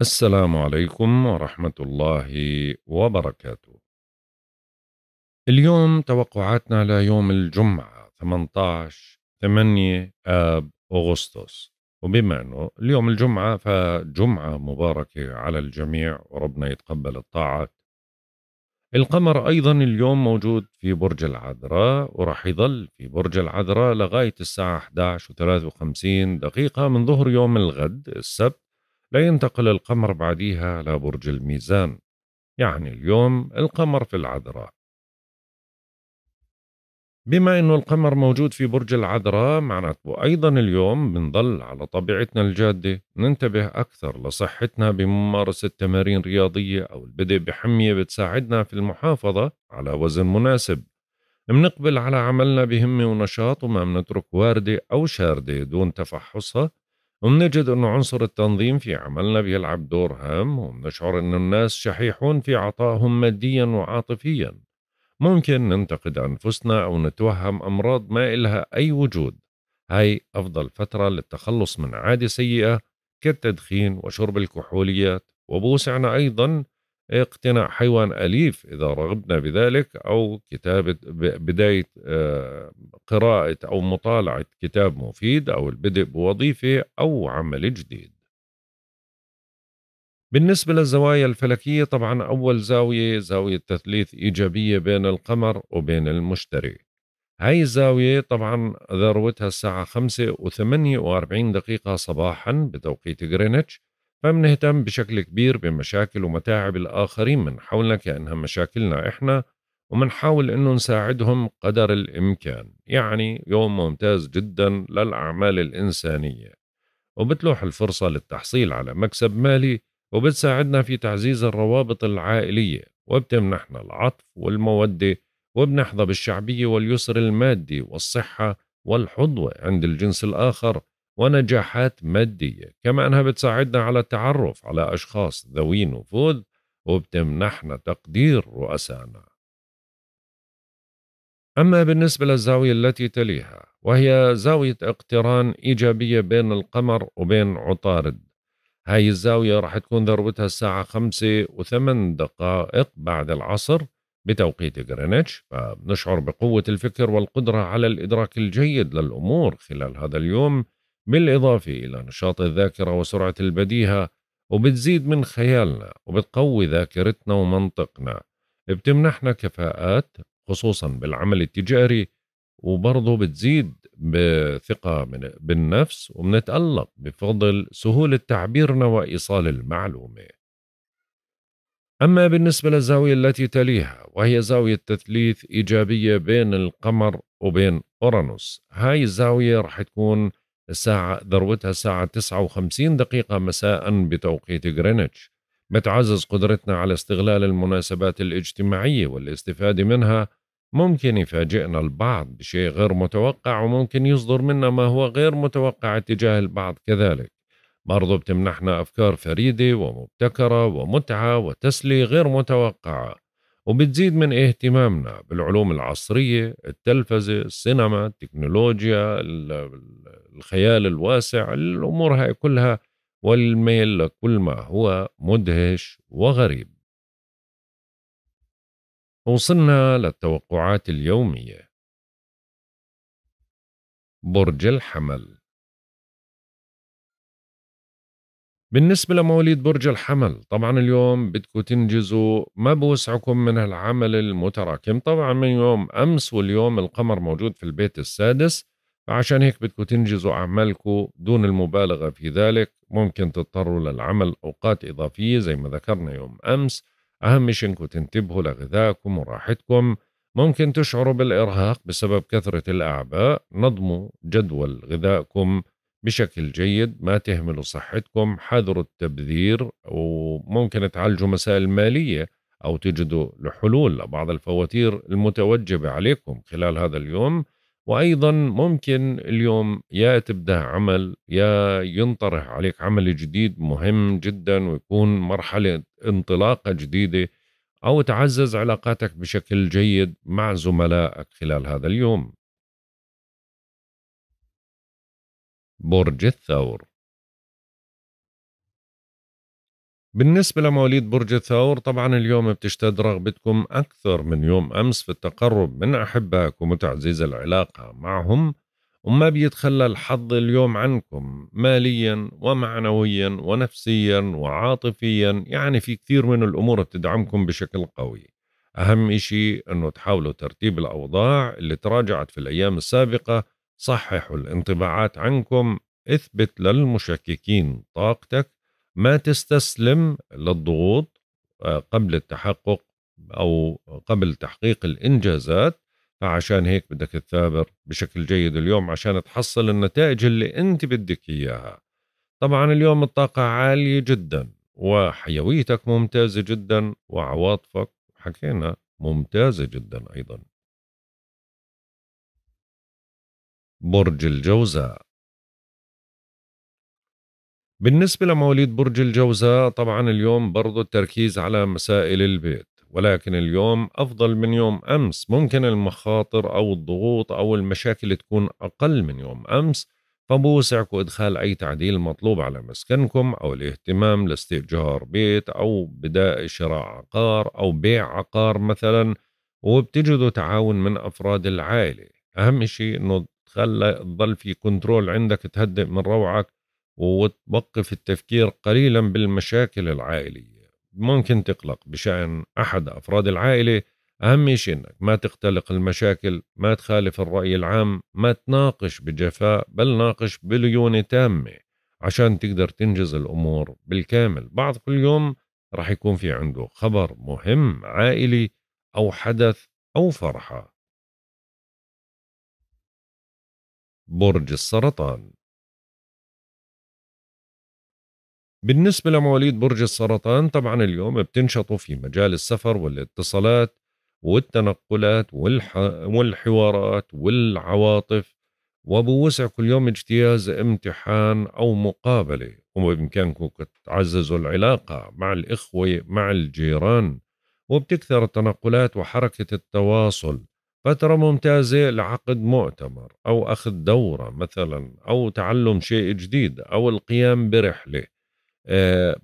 السلام عليكم ورحمة الله وبركاته. اليوم توقعاتنا ليوم الجمعة 18 8 آب أغسطس وبما أنه اليوم الجمعة فجمعة مباركة على الجميع وربنا يتقبل الطاعات القمر أيضا اليوم موجود في برج العذراء وراح يظل في برج العذراء لغاية الساعة 11:53 دقيقة من ظهر يوم الغد السبت لا ينتقل القمر بعديها على برج الميزان يعني اليوم القمر في العذراء بما أنه القمر موجود في برج العذراء معناته أيضا اليوم بنضل على طبيعتنا الجادة ننتبه أكثر لصحتنا بممارسة تمارين رياضية أو البدء بحمية بتساعدنا في المحافظة على وزن مناسب منقبل على عملنا بهمة ونشاط وما منترك واردة أو شاردة دون تفحصها ومنجد أن عنصر التنظيم في عملنا بيلعب دور هام ومنشعر أن الناس شحيحون في عطائهم ماديا وعاطفيا ممكن ننتقد أنفسنا أو نتوهم أمراض ما إلها أي وجود هاي أفضل فترة للتخلص من عادة سيئة كالتدخين وشرب الكحوليات وبوسعنا أيضا اقتناء حيوان أليف إذا رغبنا بذلك أو كتابة بداية آه، قراءة أو مطالعة كتاب مفيد أو البدء بوظيفة أو عمل جديد بالنسبة للزوايا الفلكية طبعا أول زاوية زاوية تثليث إيجابية بين القمر وبين المشتري هاي الزاوية طبعا ذروتها الساعة 5 و48 دقيقة صباحا بتوقيت غرينتش فمنهتم بشكل كبير بمشاكل ومتاعب الآخرين من حولنا كأنها مشاكلنا إحنا ومنحاول أنه نساعدهم قدر الإمكان يعني يوم ممتاز جدا للأعمال الإنسانية وبتلوح الفرصة للتحصيل على مكسب مالي وبتساعدنا في تعزيز الروابط العائلية وبتمنحنا العطف والمودة وبنحظى بالشعبية واليسر المادي والصحة والحظوة عند الجنس الآخر ونجاحات مادية كما أنها بتساعدنا على التعرف على أشخاص ذوي نفوذ وبتمنحنا تقدير رؤسائنا أما بالنسبة للزاوية التي تليها وهي زاوية اقتران إيجابية بين القمر وبين عطارد هاي الزاوية راح تكون ذروتها الساعة خمسة وثمان دقائق بعد العصر بتوقيت غرينتش فبنشعر بقوة الفكر والقدرة على الإدراك الجيد للأمور خلال هذا اليوم بالإضافة إلى نشاط الذاكرة وسرعة البديهة وبتزيد من خيالنا وبتقوي ذاكرتنا ومنطقنا بتمنحنا كفاءات خصوصا بالعمل التجاري وبرضه بتزيد بثقة من بالنفس وبنتألق بفضل سهولة تعبيرنا وإيصال المعلومة أما بالنسبة للزاوية التي تليها وهي زاوية تثليث إيجابية بين القمر وبين أورانوس هاي الزاوية رح تكون الساعة ذروتها الساعة 59 دقيقة مساء بتوقيت غرينتش بتعزز قدرتنا على استغلال المناسبات الاجتماعية والاستفادة منها ممكن يفاجئنا البعض بشيء غير متوقع وممكن يصدر منا ما هو غير متوقع اتجاه البعض كذلك برضو بتمنحنا أفكار فريدة ومبتكرة ومتعة وتسلية غير متوقعة وبتزيد من اهتمامنا بالعلوم العصرية التلفزة السينما التكنولوجيا الخيال الواسع الأمور هاي كلها والميل لكل ما هو مدهش وغريب وصلنا للتوقعات اليومية برج الحمل بالنسبة لمواليد برج الحمل طبعا اليوم بدكم تنجزوا ما بوسعكم من العمل المتراكم طبعا من يوم أمس واليوم القمر موجود في البيت السادس فعشان هيك بدكم تنجزوا أعمالكم دون المبالغة في ذلك ممكن تضطروا للعمل أوقات إضافية زي ما ذكرنا يوم أمس أهم شيء إنكم تنتبهوا لغذائكم وراحتكم ممكن تشعروا بالإرهاق بسبب كثرة الأعباء نظموا جدول غذائكم بشكل جيد ما تهملوا صحتكم حذروا التبذير وممكن تعالجوا مسائل مالية أو تجدوا لحلول لبعض الفواتير المتوجبة عليكم خلال هذا اليوم وأيضا ممكن اليوم يا تبدأ عمل يا ينطرح عليك عمل جديد مهم جدا ويكون مرحلة انطلاقة جديدة أو تعزز علاقاتك بشكل جيد مع زملائك خلال هذا اليوم برج الثور بالنسبة لمواليد برج الثور طبعا اليوم بتشتد رغبتكم أكثر من يوم أمس في التقرب من أحبائكم وتعزيز العلاقة معهم وما بيتخلى الحظ اليوم عنكم ماليا ومعنويا ونفسيا وعاطفيا يعني في كثير من الأمور بتدعمكم بشكل قوي أهم إشي أنه تحاولوا ترتيب الأوضاع اللي تراجعت في الأيام السابقة صححوا الانطباعات عنكم اثبت للمشككين طاقتك ما تستسلم للضغوط آه، قبل التحقق أو قبل تحقيق الإنجازات فعشان هيك بدك تثابر بشكل جيد اليوم عشان تحصل النتائج اللي أنت بدك إياها طبعا اليوم الطاقة عالية جدا وحيويتك ممتازة جدا وعواطفك حكينا ممتازة جدا أيضا برج الجوزاء بالنسبة لمواليد برج الجوزاء طبعا اليوم برضو التركيز على مسائل البيت ولكن اليوم أفضل من يوم أمس ممكن المخاطر أو الضغوط أو المشاكل تكون أقل من يوم أمس فبوسعكم إدخال أي تعديل مطلوب على مسكنكم أو الاهتمام لاستئجار بيت أو بداء شراء عقار أو بيع عقار مثلا وبتجدوا تعاون من أفراد العائلة أهم شيء أنه تخلى تظل في كنترول عندك تهدئ من روعك وتوقف التفكير قليلا بالمشاكل العائلية ممكن تقلق بشأن أحد أفراد العائلة أهم شيء أنك ما تختلق المشاكل ما تخالف الرأي العام ما تناقش بجفاء بل ناقش بليونة تامة عشان تقدر تنجز الأمور بالكامل بعض كل يوم راح يكون في عنده خبر مهم عائلي أو حدث أو فرحة برج السرطان بالنسبة لمواليد برج السرطان طبعا اليوم بتنشطوا في مجال السفر والاتصالات والتنقلات والح... والحوارات والعواطف وبوسع كل يوم اجتياز امتحان أو مقابلة وبإمكانكم تعززوا العلاقة مع الإخوة مع الجيران وبتكثر التنقلات وحركة التواصل فترة ممتازة لعقد مؤتمر أو أخذ دورة مثلا أو تعلم شيء جديد أو القيام برحلة آه،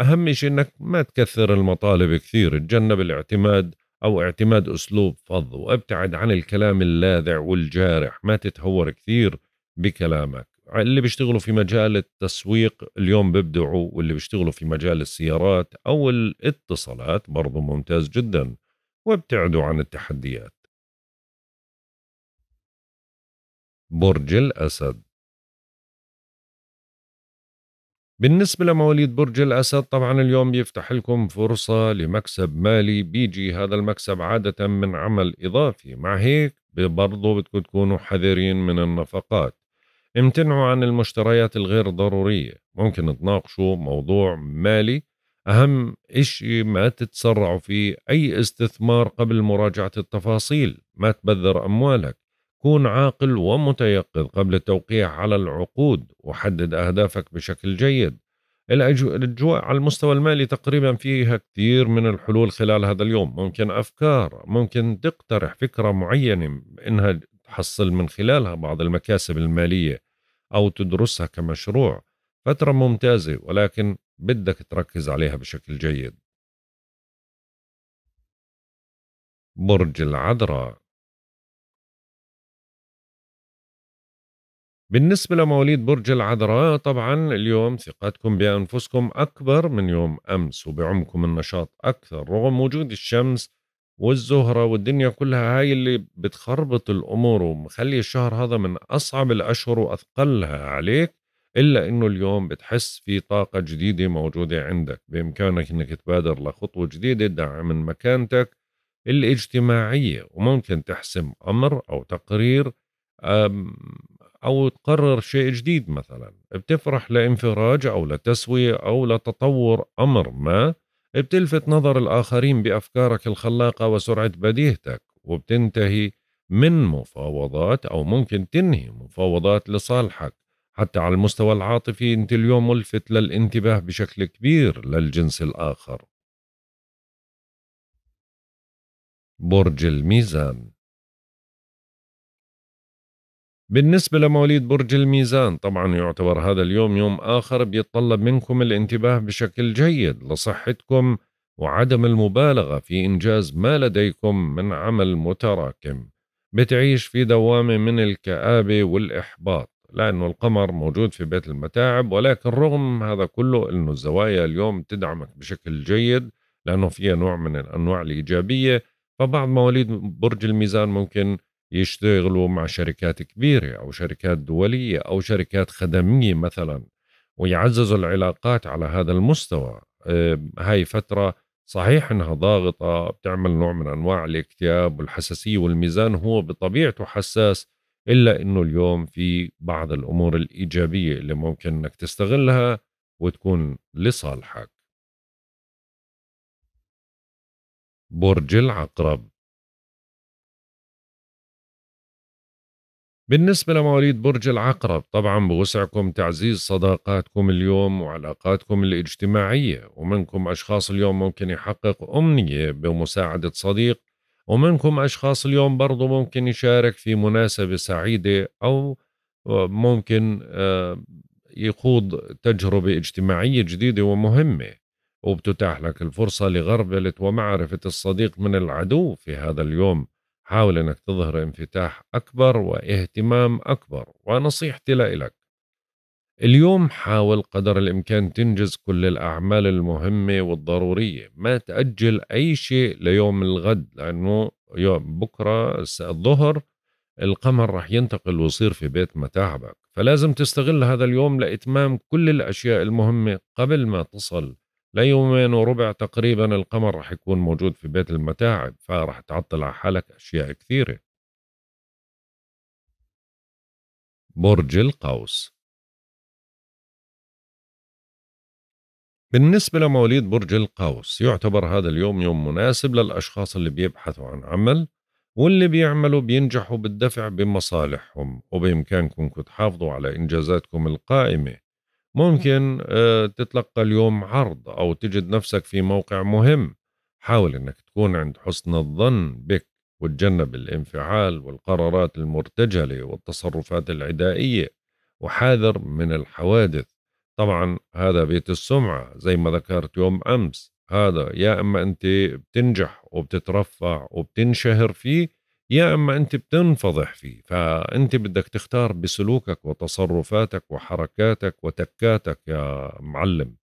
أهم شيء أنك ما تكثر المطالب كثير تجنب الاعتماد أو اعتماد أسلوب فظ وابتعد عن الكلام اللاذع والجارح ما تتهور كثير بكلامك اللي بيشتغلوا في مجال التسويق اليوم بيبدعوا واللي بيشتغلوا في مجال السيارات أو الاتصالات برضو ممتاز جداً وابتعدوا عن التحديات برج الأسد بالنسبة لمواليد برج الأسد طبعا اليوم بيفتح لكم فرصة لمكسب مالي بيجي هذا المكسب عادة من عمل إضافي مع هيك برضو بدكم تكونوا حذرين من النفقات امتنعوا عن المشتريات الغير ضرورية ممكن تناقشوا موضوع مالي أهم إشي ما تتسرعوا فيه أي استثمار قبل مراجعة التفاصيل ما تبذر أموالك كون عاقل ومتيقظ قبل التوقيع على العقود وحدد أهدافك بشكل جيد الأجواء على المستوى المالي تقريبا فيها كثير من الحلول خلال هذا اليوم ممكن أفكار ممكن تقترح فكرة معينة إنها تحصل من خلالها بعض المكاسب المالية أو تدرسها كمشروع فترة ممتازة ولكن بدك تركز عليها بشكل جيد برج العذراء بالنسبة لمواليد برج العذراء طبعا اليوم ثقتكم بأنفسكم أكبر من يوم أمس وبعمكم النشاط أكثر رغم وجود الشمس والزهرة والدنيا كلها هاي اللي بتخربط الأمور ومخلي الشهر هذا من أصعب الأشهر وأثقلها عليك الا انه اليوم بتحس في طاقه جديده موجوده عندك بامكانك انك تبادر لخطوه جديده تدعم من مكانتك الاجتماعيه وممكن تحسم امر او تقرير او تقرر شيء جديد مثلا بتفرح لانفراج او لتسويه او لتطور امر ما بتلفت نظر الاخرين بافكارك الخلاقه وسرعه بديهتك وبتنتهي من مفاوضات او ممكن تنهي مفاوضات لصالحك حتى على المستوى العاطفي أنت اليوم ملفت للانتباه بشكل كبير للجنس الآخر برج الميزان بالنسبة لمواليد برج الميزان طبعا يعتبر هذا اليوم يوم آخر بيتطلب منكم الانتباه بشكل جيد لصحتكم وعدم المبالغة في إنجاز ما لديكم من عمل متراكم بتعيش في دوامة من الكآبة والإحباط لأنه القمر موجود في بيت المتاعب ولكن رغم هذا كله أنه الزوايا اليوم تدعمك بشكل جيد لأنه فيها نوع من الأنواع الإيجابية فبعض مواليد برج الميزان ممكن يشتغلوا مع شركات كبيرة أو شركات دولية أو شركات خدمية مثلا ويعززوا العلاقات على هذا المستوى آه، هاي فترة صحيح انها ضاغطة بتعمل نوع من انواع الاكتئاب والحساسية والميزان هو بطبيعته حساس الا انه اليوم في بعض الامور الايجابيه اللي ممكن انك تستغلها وتكون لصالحك برج العقرب بالنسبة لمواليد برج العقرب طبعا بوسعكم تعزيز صداقاتكم اليوم وعلاقاتكم الاجتماعية ومنكم أشخاص اليوم ممكن يحقق أمنية بمساعدة صديق ومنكم أشخاص اليوم برضو ممكن يشارك في مناسبة سعيدة أو ممكن آه، يخوض تجربة اجتماعية جديدة ومهمة وبتتاح لك الفرصة لغربلة ومعرفة الصديق من العدو في هذا اليوم حاول أنك تظهر انفتاح أكبر واهتمام أكبر ونصيحتي لك اليوم حاول قدر الإمكان تنجز كل الأعمال المهمة والضرورية ما تأجل أي شيء ليوم الغد لأنه يوم بكرة الظهر القمر رح ينتقل ويصير في بيت متاعبك فلازم تستغل هذا اليوم لإتمام كل الأشياء المهمة قبل ما تصل ليومين وربع تقريبا القمر رح يكون موجود في بيت المتاعب فرح تعطل على حالك أشياء كثيرة برج القوس بالنسبة لمواليد برج القوس يعتبر هذا اليوم يوم مناسب للأشخاص اللي بيبحثوا عن عمل واللي بيعملوا بينجحوا بالدفع بمصالحهم وبإمكانكم تحافظوا على إنجازاتكم القائمة ممكن آه، تتلقى اليوم عرض أو تجد نفسك في موقع مهم حاول أنك تكون عند حسن الظن بك وتجنب الانفعال والقرارات المرتجلة والتصرفات العدائية وحاذر من الحوادث طبعا هذا بيت السمعة زي ما ذكرت يوم أمس هذا يا إما أنت بتنجح وبتترفع وبتنشهر فيه يا إما أنت بتنفضح فيه فأنت بدك تختار بسلوكك وتصرفاتك وحركاتك وتكاتك يا معلم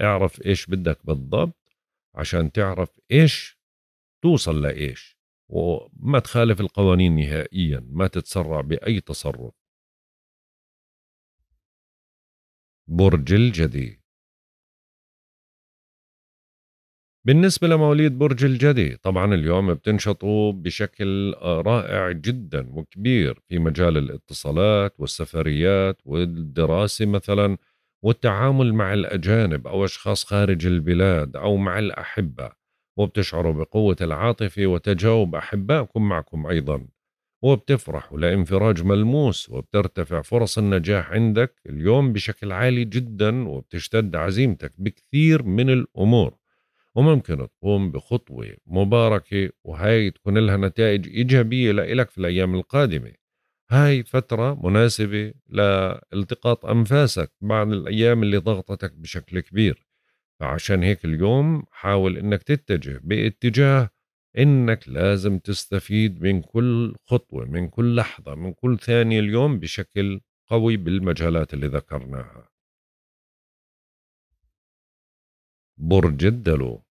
اعرف إيش بدك بالضبط عشان تعرف إيش توصل لإيش وما تخالف القوانين نهائيا ما تتسرع بأي تصرف برج الجدي بالنسبة لمواليد برج الجدي طبعا اليوم بتنشطوا بشكل رائع جدا وكبير في مجال الاتصالات والسفريات والدراسة مثلا والتعامل مع الأجانب أو أشخاص خارج البلاد أو مع الأحبة وبتشعروا بقوة العاطفة وتجاوب أحبائكم معكم أيضا وبتفرح ولانفراج ملموس وبترتفع فرص النجاح عندك اليوم بشكل عالي جدا وبتشتد عزيمتك بكثير من الأمور وممكن تقوم بخطوة مباركة وهاي تكون لها نتائج إيجابية لإلك في الأيام القادمة هاي فترة مناسبة لالتقاط أنفاسك بعد الأيام اللي ضغطتك بشكل كبير فعشان هيك اليوم حاول أنك تتجه باتجاه انك لازم تستفيد من كل خطوه من كل لحظه من كل ثانيه اليوم بشكل قوي بالمجالات اللي ذكرناها برج الدلو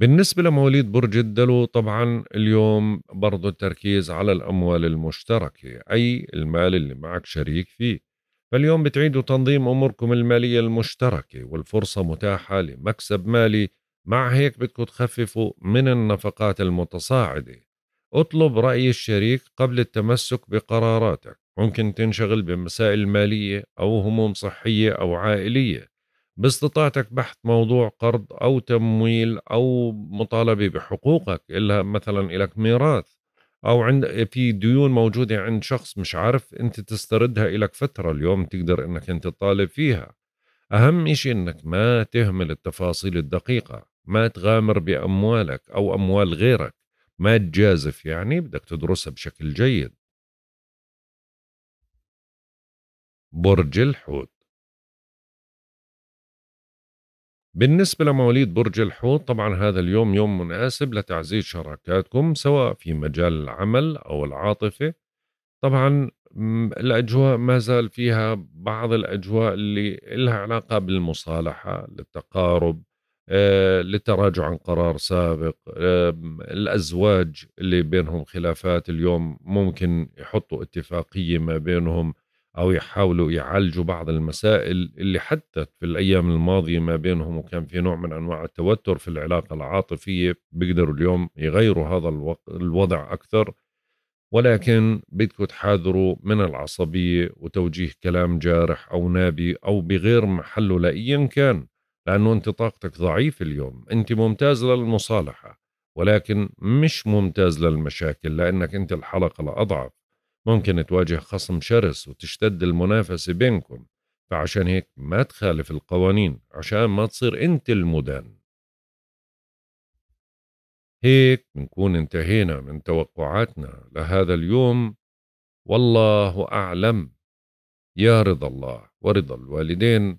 بالنسبة لمواليد برج الدلو طبعا اليوم برضو التركيز على الأموال المشتركة أي المال اللي معك شريك فيه فاليوم بتعيدوا تنظيم أموركم المالية المشتركة والفرصة متاحة لمكسب مالي مع هيك بدكم تخففوا من النفقات المتصاعدة اطلب رأي الشريك قبل التمسك بقراراتك ممكن تنشغل بمسائل مالية أو هموم صحية أو عائلية باستطاعتك بحث موضوع قرض أو تمويل أو مطالبة بحقوقك إلا مثلا إلك ميراث أو عند في ديون موجودة عند شخص مش عارف أنت تستردها إلك فترة اليوم تقدر أنك أنت تطالب فيها أهم شيء أنك ما تهمل التفاصيل الدقيقة ما تغامر بأموالك أو أموال غيرك ما تجازف يعني بدك تدرسها بشكل جيد برج الحوت بالنسبة لمواليد برج الحوت طبعا هذا اليوم يوم مناسب لتعزيز شراكاتكم سواء في مجال العمل أو العاطفة طبعا الأجواء ما زال فيها بعض الأجواء اللي لها علاقة بالمصالحة للتقارب آه، للتراجع عن قرار سابق الأزواج اللي بينهم خلافات اليوم ممكن يحطوا اتفاقية ما بينهم أو يحاولوا يعالجوا بعض المسائل اللي حدثت في الأيام الماضية ما بينهم وكان في نوع من أنواع التوتر في العلاقة العاطفية بيقدروا اليوم يغيروا هذا الوضع أكثر ولكن بدكم تحاذروا من العصبية وتوجيه كلام جارح أو نابي أو بغير محله لأيا كان لأنه أنت طاقتك ضعيفة اليوم أنت ممتاز للمصالحة ولكن مش ممتاز للمشاكل لأنك أنت الحلقة الأضعف ممكن تواجه خصم شرس وتشتد المنافسة بينكم فعشان هيك ما تخالف القوانين عشان ما تصير أنت المدان هيك بنكون انتهينا من توقعاتنا لهذا اليوم والله أعلم يا رضا الله ورضا الوالدين